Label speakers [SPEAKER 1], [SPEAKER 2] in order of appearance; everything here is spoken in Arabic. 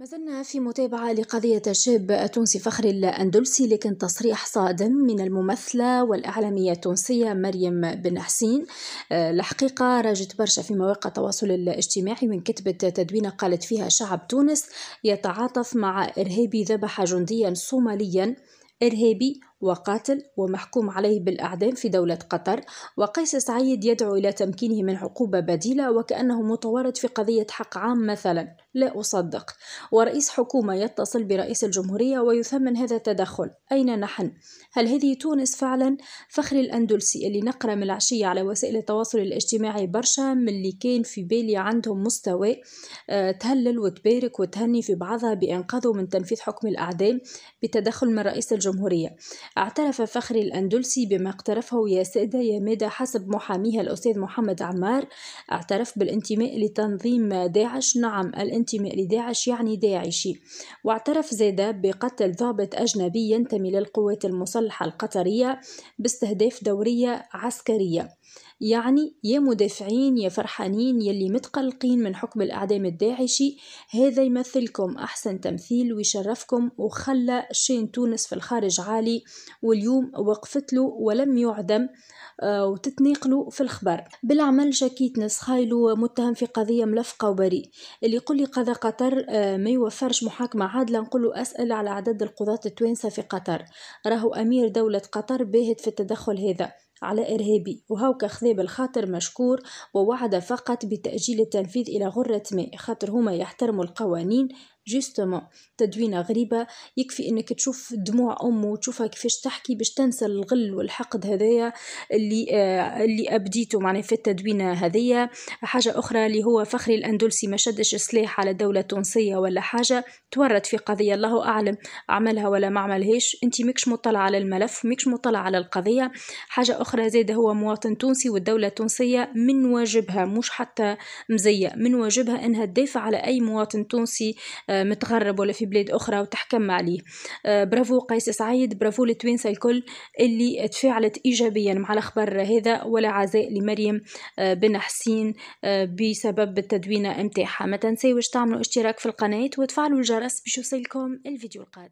[SPEAKER 1] ما زلنا في متابعة لقضية الشاب التونسي فخر الأندلسي لكن تصريح صادم من الممثلة والإعلامية التونسية مريم بن حسين آه، الحقيقة راجت برشا في مواقع التواصل الاجتماعي من كتبة تدوينة قالت فيها شعب تونس يتعاطف مع إرهابي ذبح جنديا صوماليا إرهابي وقاتل ومحكوم عليه بالأعدام في دولة قطر وقيس سعيد يدعو إلى تمكينه من عقوبة بديلة وكأنه متورط في قضية حق عام مثلا لا أصدق ورئيس حكومة يتصل برئيس الجمهورية ويثمن هذا التدخل أين نحن؟ هل هذه تونس فعلا؟ فخري الأندلسي اللي نقرأ من العشية على وسائل التواصل الاجتماعي برشا من اللي كان في بالي عندهم مستوى آه، تهلل وتبارك وتهني في بعضها بإنقاذه من تنفيذ حكم الأعدام بتدخل من رئيس الجمهورية اعترف فخري الأندلسي بما اقترفه يا سادة يا مادة حسب محاميها الأستاذ محمد عمار اعترف بالانتماء لتنظيم داعش نعم الانتماء لداعش يعني داعشي واعترف زادة بقتل ضابط أجنبي ينتمي للقوات المسلحة القطرية باستهداف دورية عسكرية يعني يا مدافعين يا فرحانين يلي متقلقين من حكم الإعدام الداعشي هذا يمثلكم أحسن تمثيل ويشرفكم وخلى شين تونس في الخارج عالي واليوم وقفت له ولم يعدم آه، وتتناقلوا في الخبر بالعمل شكيت نسخايلو متهم في قضية ملفقة وبريء اللي يقول لي قضاء قطر آه، ما يوفرش محاكمة عادلة نقول أسأل على عدد القضاة التوانسة في قطر راهو أمير دولة قطر باهت في التدخل هذا على إرهابي وهوك خذا بالخاطر مشكور ووعد فقط بتأجيل التنفيذ إلى غرة ماء خاطر هما يحترموا القوانين جوستومون تدوينه غريبه يكفي انك تشوف دموع امه وتشوفها كيفاش تحكي باش تنسى الغل والحقد هذايا اللي آه اللي ابديته معناه في التدوينه هذيا حاجه اخرى اللي هو فخري الاندلسي ما شدش سلاح على دوله تونسيه ولا حاجه تورط في قضيه الله اعلم عملها ولا ما عملهاش انت مكش مطلع على الملف مكش مطلع على القضيه حاجه اخرى زيد هو مواطن تونسي والدوله التونسيه من واجبها مش حتى مزيه من واجبها انها تدافع على اي مواطن تونسي آه متغرب ولا في بلاد أخرى وتحكم عليه آه، برافو قيس سعيد برافو لتوينسا الكل اللي تفاعلت إيجابيا مع الخبر هذا ولا عزاء لمريم آه، بن حسين آه، بسبب التدوينة نتاعها ما تنساوش تعملوا اشتراك في القناة وتفعلوا الجرس باش يوصلكم الفيديو القادم